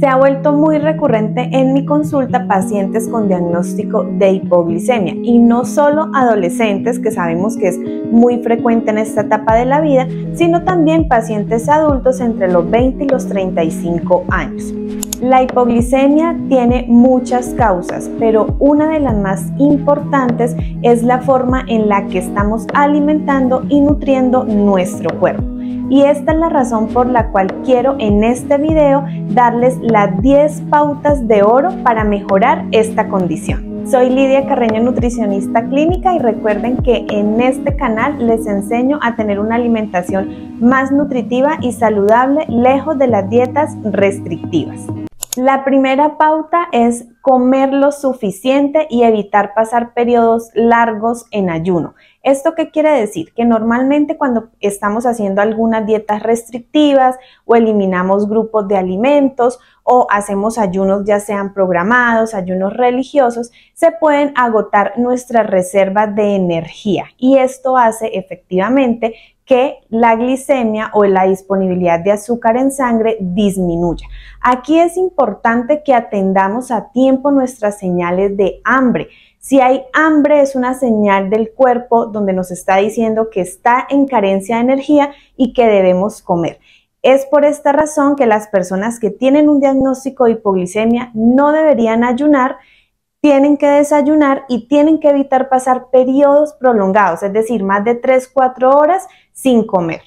Se ha vuelto muy recurrente en mi consulta pacientes con diagnóstico de hipoglicemia y no solo adolescentes, que sabemos que es muy frecuente en esta etapa de la vida, sino también pacientes adultos entre los 20 y los 35 años. La hipoglicemia tiene muchas causas, pero una de las más importantes es la forma en la que estamos alimentando y nutriendo nuestro cuerpo y esta es la razón por la cual quiero en este video darles las 10 pautas de oro para mejorar esta condición. Soy Lidia Carreño, nutricionista clínica y recuerden que en este canal les enseño a tener una alimentación más nutritiva y saludable lejos de las dietas restrictivas. La primera pauta es comer lo suficiente y evitar pasar periodos largos en ayuno. ¿Esto qué quiere decir? Que normalmente cuando estamos haciendo algunas dietas restrictivas o eliminamos grupos de alimentos o hacemos ayunos ya sean programados, ayunos religiosos, se pueden agotar nuestras reservas de energía y esto hace efectivamente que la glicemia o la disponibilidad de azúcar en sangre disminuya. Aquí es importante que atendamos a tiempo nuestras señales de hambre si hay hambre es una señal del cuerpo donde nos está diciendo que está en carencia de energía y que debemos comer. Es por esta razón que las personas que tienen un diagnóstico de hipoglicemia no deberían ayunar, tienen que desayunar y tienen que evitar pasar periodos prolongados, es decir, más de 3-4 horas sin comer.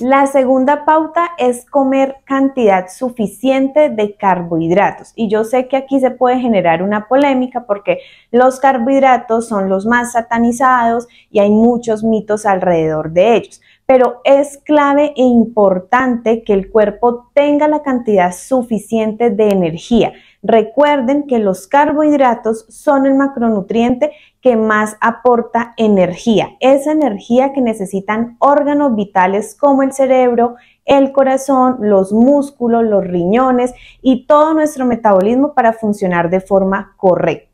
La segunda pauta es comer cantidad suficiente de carbohidratos. Y yo sé que aquí se puede generar una polémica porque los carbohidratos son los más satanizados y hay muchos mitos alrededor de ellos pero es clave e importante que el cuerpo tenga la cantidad suficiente de energía. Recuerden que los carbohidratos son el macronutriente que más aporta energía, esa energía que necesitan órganos vitales como el cerebro, el corazón, los músculos, los riñones y todo nuestro metabolismo para funcionar de forma correcta.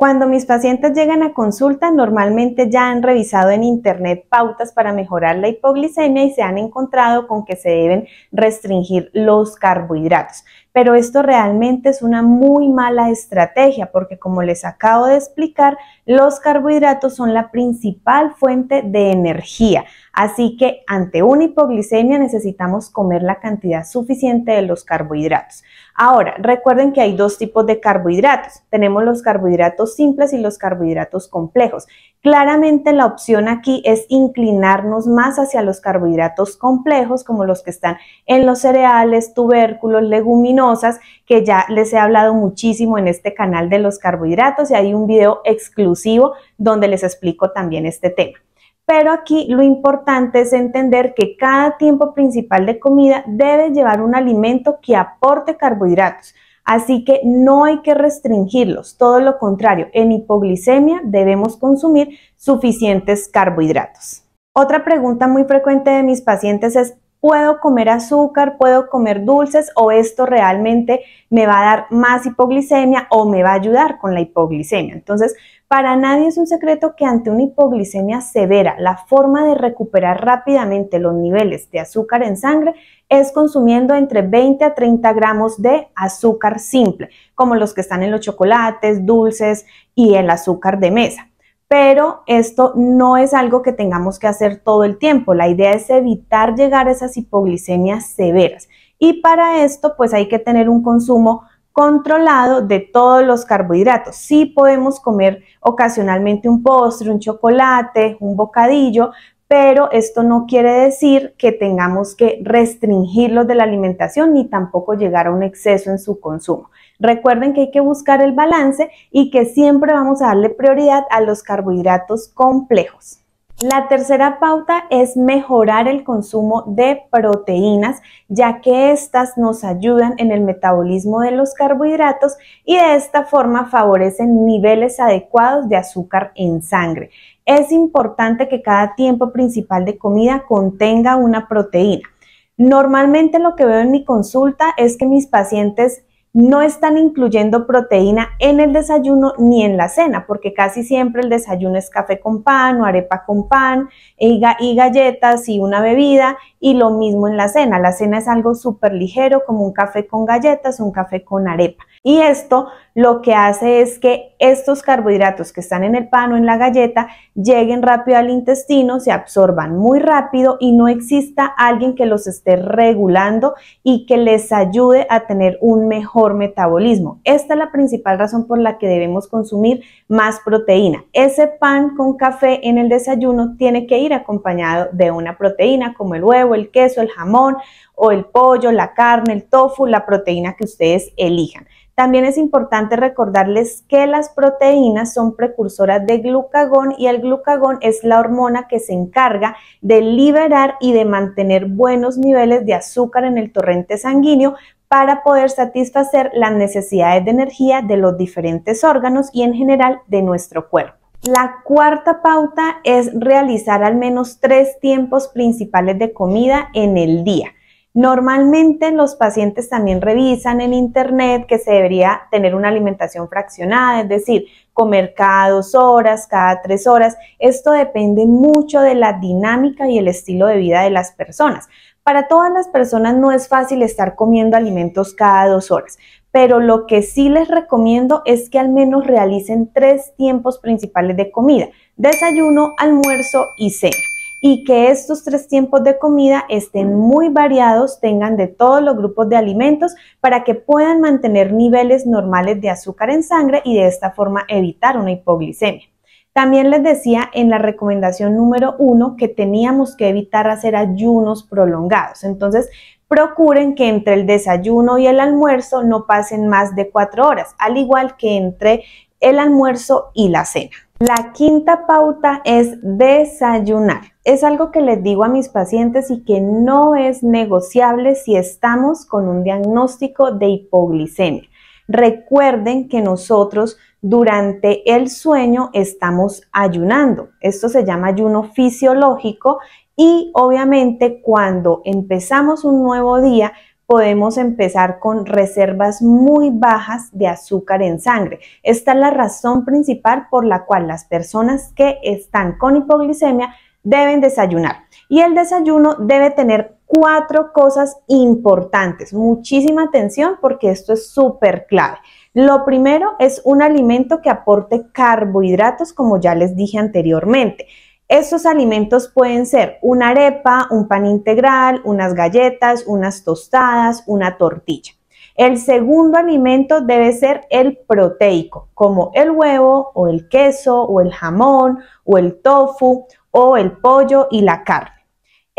Cuando mis pacientes llegan a consulta, normalmente ya han revisado en internet pautas para mejorar la hipoglicemia y se han encontrado con que se deben restringir los carbohidratos pero esto realmente es una muy mala estrategia porque como les acabo de explicar, los carbohidratos son la principal fuente de energía, así que ante una hipoglicemia necesitamos comer la cantidad suficiente de los carbohidratos. Ahora, recuerden que hay dos tipos de carbohidratos, tenemos los carbohidratos simples y los carbohidratos complejos. Claramente la opción aquí es inclinarnos más hacia los carbohidratos complejos, como los que están en los cereales, tubérculos, leguminosas, que ya les he hablado muchísimo en este canal de los carbohidratos y hay un video exclusivo donde les explico también este tema. Pero aquí lo importante es entender que cada tiempo principal de comida debe llevar un alimento que aporte carbohidratos, Así que no hay que restringirlos, todo lo contrario, en hipoglicemia debemos consumir suficientes carbohidratos. Otra pregunta muy frecuente de mis pacientes es, puedo comer azúcar, puedo comer dulces o esto realmente me va a dar más hipoglicemia o me va a ayudar con la hipoglicemia. Entonces, para nadie es un secreto que ante una hipoglicemia severa, la forma de recuperar rápidamente los niveles de azúcar en sangre es consumiendo entre 20 a 30 gramos de azúcar simple, como los que están en los chocolates, dulces y el azúcar de mesa pero esto no es algo que tengamos que hacer todo el tiempo. La idea es evitar llegar a esas hipoglicemias severas. Y para esto, pues hay que tener un consumo controlado de todos los carbohidratos. Sí podemos comer ocasionalmente un postre, un chocolate, un bocadillo, pero esto no quiere decir que tengamos que restringirlos de la alimentación ni tampoco llegar a un exceso en su consumo. Recuerden que hay que buscar el balance y que siempre vamos a darle prioridad a los carbohidratos complejos. La tercera pauta es mejorar el consumo de proteínas, ya que estas nos ayudan en el metabolismo de los carbohidratos y de esta forma favorecen niveles adecuados de azúcar en sangre. Es importante que cada tiempo principal de comida contenga una proteína. Normalmente lo que veo en mi consulta es que mis pacientes no están incluyendo proteína en el desayuno ni en la cena, porque casi siempre el desayuno es café con pan o arepa con pan y, galletas y una bebida y lo mismo en la cena. La cena es algo súper ligero como un café con galletas, un café con arepa. Y esto lo que hace es que estos carbohidratos que están en el pan o en la galleta lleguen rápido al intestino, se absorban muy rápido y no exista alguien que los esté regulando y que les ayude a tener un mejor metabolismo. Esta es la principal razón por la que debemos consumir más proteína. Ese pan con café en el desayuno tiene que ir acompañado de una proteína como el huevo, el queso, el jamón o el pollo, la carne, el tofu, la proteína que ustedes elijan. También es importante recordarles que las proteínas son precursoras de glucagón y el glucagón es la hormona que se encarga de liberar y de mantener buenos niveles de azúcar en el torrente sanguíneo para poder satisfacer las necesidades de energía de los diferentes órganos y en general de nuestro cuerpo. La cuarta pauta es realizar al menos tres tiempos principales de comida en el día. Normalmente los pacientes también revisan en internet que se debería tener una alimentación fraccionada, es decir, comer cada dos horas, cada tres horas. Esto depende mucho de la dinámica y el estilo de vida de las personas. Para todas las personas no es fácil estar comiendo alimentos cada dos horas, pero lo que sí les recomiendo es que al menos realicen tres tiempos principales de comida, desayuno, almuerzo y cena y que estos tres tiempos de comida estén muy variados, tengan de todos los grupos de alimentos para que puedan mantener niveles normales de azúcar en sangre y de esta forma evitar una hipoglicemia. También les decía en la recomendación número uno que teníamos que evitar hacer ayunos prolongados. Entonces, procuren que entre el desayuno y el almuerzo no pasen más de cuatro horas, al igual que entre el almuerzo y la cena. La quinta pauta es desayunar. Es algo que les digo a mis pacientes y que no es negociable si estamos con un diagnóstico de hipoglicemia. Recuerden que nosotros durante el sueño estamos ayunando. Esto se llama ayuno fisiológico y obviamente cuando empezamos un nuevo día podemos empezar con reservas muy bajas de azúcar en sangre. Esta es la razón principal por la cual las personas que están con hipoglicemia deben desayunar. Y el desayuno debe tener cuatro cosas importantes. Muchísima atención porque esto es súper clave. Lo primero es un alimento que aporte carbohidratos, como ya les dije anteriormente. Estos alimentos pueden ser una arepa, un pan integral, unas galletas, unas tostadas, una tortilla. El segundo alimento debe ser el proteico, como el huevo o el queso o el jamón o el tofu o el pollo y la carne.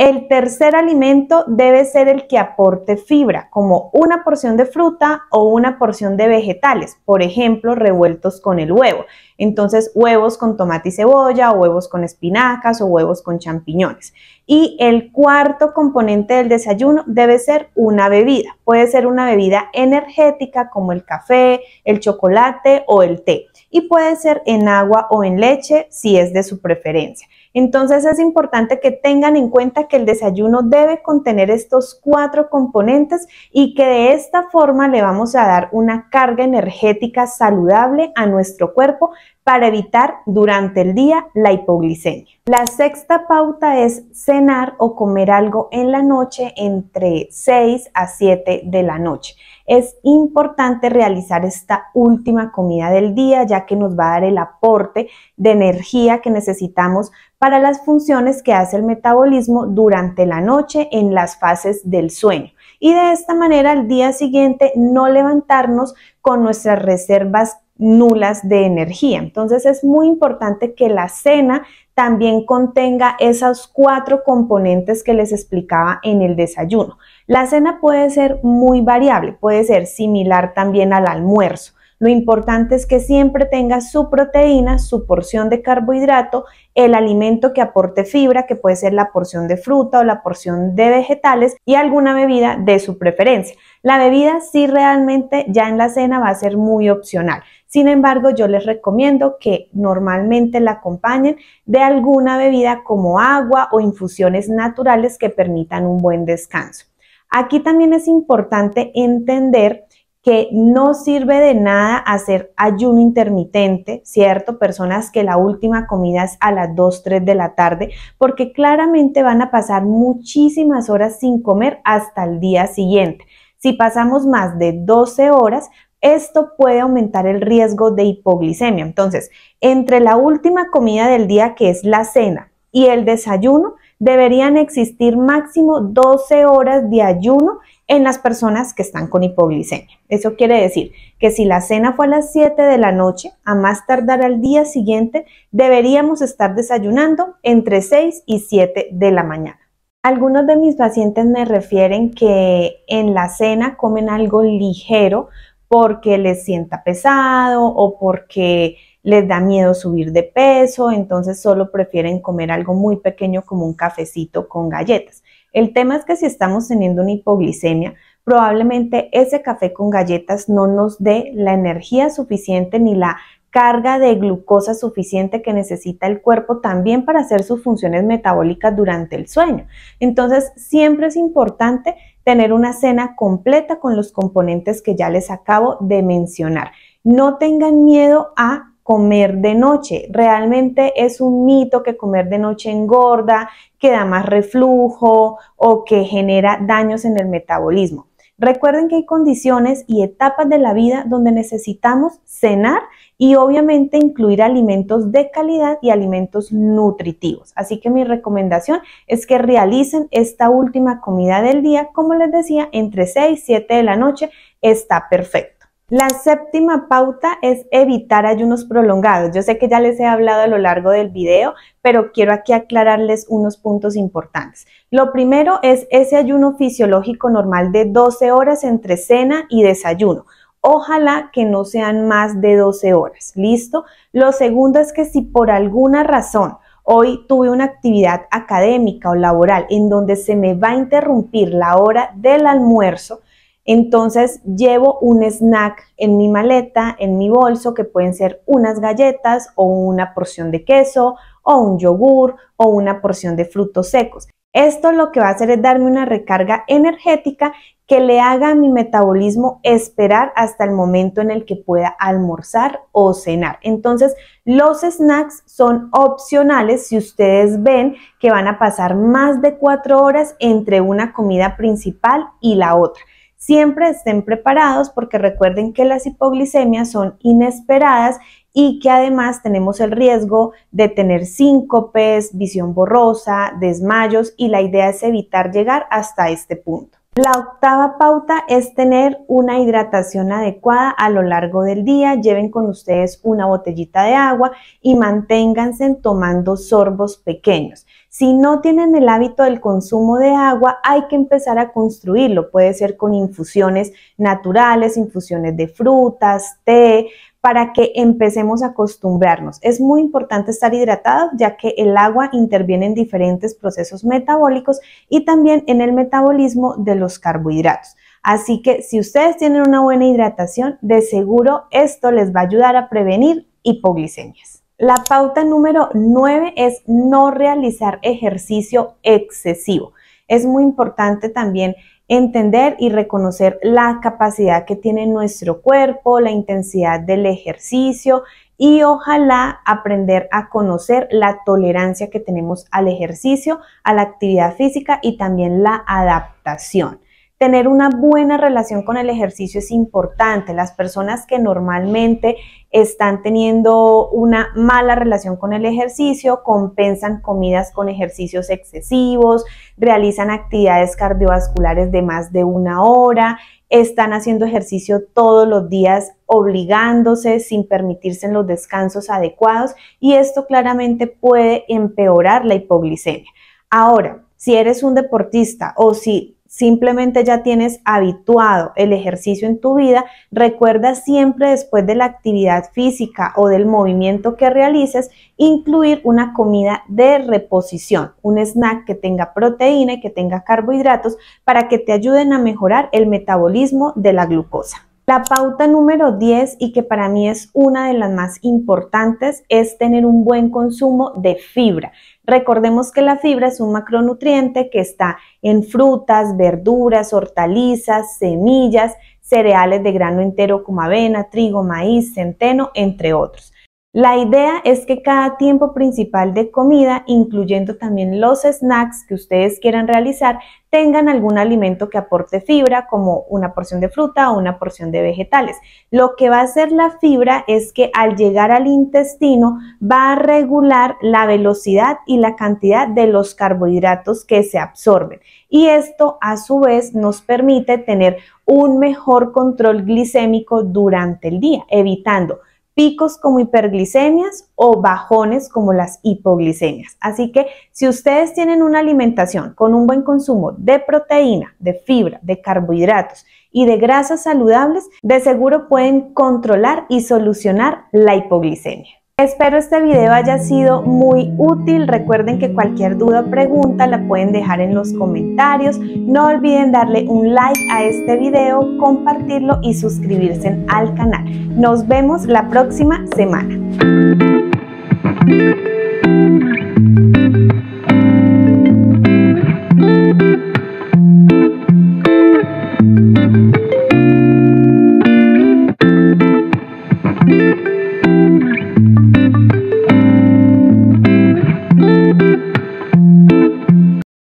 El tercer alimento debe ser el que aporte fibra, como una porción de fruta o una porción de vegetales, por ejemplo, revueltos con el huevo. Entonces, huevos con tomate y cebolla, o huevos con espinacas o huevos con champiñones. Y el cuarto componente del desayuno debe ser una bebida. Puede ser una bebida energética como el café, el chocolate o el té. Y puede ser en agua o en leche si es de su preferencia. Entonces es importante que tengan en cuenta que el desayuno debe contener estos cuatro componentes y que de esta forma le vamos a dar una carga energética saludable a nuestro cuerpo para evitar durante el día la hipoglicemia. La sexta pauta es cenar o comer algo en la noche entre 6 a 7 de la noche. Es importante realizar esta última comida del día ya que nos va a dar el aporte de energía que necesitamos para las funciones que hace el metabolismo durante la noche en las fases del sueño. Y de esta manera al día siguiente no levantarnos con nuestras reservas nulas de energía. Entonces es muy importante que la cena también contenga esos cuatro componentes que les explicaba en el desayuno. La cena puede ser muy variable, puede ser similar también al almuerzo. Lo importante es que siempre tenga su proteína, su porción de carbohidrato, el alimento que aporte fibra, que puede ser la porción de fruta o la porción de vegetales y alguna bebida de su preferencia. La bebida sí realmente ya en la cena va a ser muy opcional. Sin embargo, yo les recomiendo que normalmente la acompañen de alguna bebida como agua o infusiones naturales que permitan un buen descanso. Aquí también es importante entender que no sirve de nada hacer ayuno intermitente, ¿cierto? Personas que la última comida es a las 2, 3 de la tarde, porque claramente van a pasar muchísimas horas sin comer hasta el día siguiente. Si pasamos más de 12 horas, esto puede aumentar el riesgo de hipoglicemia. Entonces, entre la última comida del día, que es la cena, y el desayuno, deberían existir máximo 12 horas de ayuno en las personas que están con hipoglicemia. Eso quiere decir que si la cena fue a las 7 de la noche, a más tardar al día siguiente, deberíamos estar desayunando entre 6 y 7 de la mañana. Algunos de mis pacientes me refieren que en la cena comen algo ligero porque les sienta pesado o porque les da miedo subir de peso, entonces solo prefieren comer algo muy pequeño como un cafecito con galletas. El tema es que si estamos teniendo una hipoglicemia, probablemente ese café con galletas no nos dé la energía suficiente ni la carga de glucosa suficiente que necesita el cuerpo también para hacer sus funciones metabólicas durante el sueño. Entonces, siempre es importante tener una cena completa con los componentes que ya les acabo de mencionar. No tengan miedo a comer de noche. Realmente es un mito que comer de noche engorda, que da más reflujo o que genera daños en el metabolismo. Recuerden que hay condiciones y etapas de la vida donde necesitamos cenar y obviamente incluir alimentos de calidad y alimentos nutritivos. Así que mi recomendación es que realicen esta última comida del día, como les decía, entre 6 y 7 de la noche está perfecto. La séptima pauta es evitar ayunos prolongados. Yo sé que ya les he hablado a lo largo del video, pero quiero aquí aclararles unos puntos importantes. Lo primero es ese ayuno fisiológico normal de 12 horas entre cena y desayuno. Ojalá que no sean más de 12 horas. ¿Listo? Lo segundo es que si por alguna razón hoy tuve una actividad académica o laboral en donde se me va a interrumpir la hora del almuerzo, entonces llevo un snack en mi maleta, en mi bolso, que pueden ser unas galletas o una porción de queso o un yogur o una porción de frutos secos. Esto lo que va a hacer es darme una recarga energética que le haga a mi metabolismo esperar hasta el momento en el que pueda almorzar o cenar. Entonces, los snacks son opcionales si ustedes ven que van a pasar más de cuatro horas entre una comida principal y la otra. Siempre estén preparados porque recuerden que las hipoglicemias son inesperadas y que además tenemos el riesgo de tener síncopes, visión borrosa, desmayos y la idea es evitar llegar hasta este punto. La octava pauta es tener una hidratación adecuada a lo largo del día. Lleven con ustedes una botellita de agua y manténganse tomando sorbos pequeños. Si no tienen el hábito del consumo de agua, hay que empezar a construirlo. Puede ser con infusiones naturales, infusiones de frutas, té, para que empecemos a acostumbrarnos. Es muy importante estar hidratados ya que el agua interviene en diferentes procesos metabólicos y también en el metabolismo de los carbohidratos. Así que si ustedes tienen una buena hidratación, de seguro esto les va a ayudar a prevenir hipoglicemias. La pauta número 9 es no realizar ejercicio excesivo. Es muy importante también entender y reconocer la capacidad que tiene nuestro cuerpo, la intensidad del ejercicio y ojalá aprender a conocer la tolerancia que tenemos al ejercicio, a la actividad física y también la adaptación. Tener una buena relación con el ejercicio es importante. Las personas que normalmente están teniendo una mala relación con el ejercicio compensan comidas con ejercicios excesivos, realizan actividades cardiovasculares de más de una hora, están haciendo ejercicio todos los días obligándose sin permitirse los descansos adecuados y esto claramente puede empeorar la hipoglicemia. Ahora, si eres un deportista o si simplemente ya tienes habituado el ejercicio en tu vida, recuerda siempre después de la actividad física o del movimiento que realices, incluir una comida de reposición, un snack que tenga proteína y que tenga carbohidratos para que te ayuden a mejorar el metabolismo de la glucosa. La pauta número 10 y que para mí es una de las más importantes es tener un buen consumo de fibra. Recordemos que la fibra es un macronutriente que está en frutas, verduras, hortalizas, semillas, cereales de grano entero como avena, trigo, maíz, centeno, entre otros. La idea es que cada tiempo principal de comida, incluyendo también los snacks que ustedes quieran realizar, tengan algún alimento que aporte fibra, como una porción de fruta o una porción de vegetales. Lo que va a hacer la fibra es que al llegar al intestino va a regular la velocidad y la cantidad de los carbohidratos que se absorben. Y esto a su vez nos permite tener un mejor control glicémico durante el día, evitando picos como hiperglicemias o bajones como las hipoglicemias. Así que si ustedes tienen una alimentación con un buen consumo de proteína, de fibra, de carbohidratos y de grasas saludables, de seguro pueden controlar y solucionar la hipoglicemia. Espero este video haya sido muy útil. Recuerden que cualquier duda o pregunta la pueden dejar en los comentarios. No olviden darle un like a este video, compartirlo y suscribirse al canal. Nos vemos la próxima semana.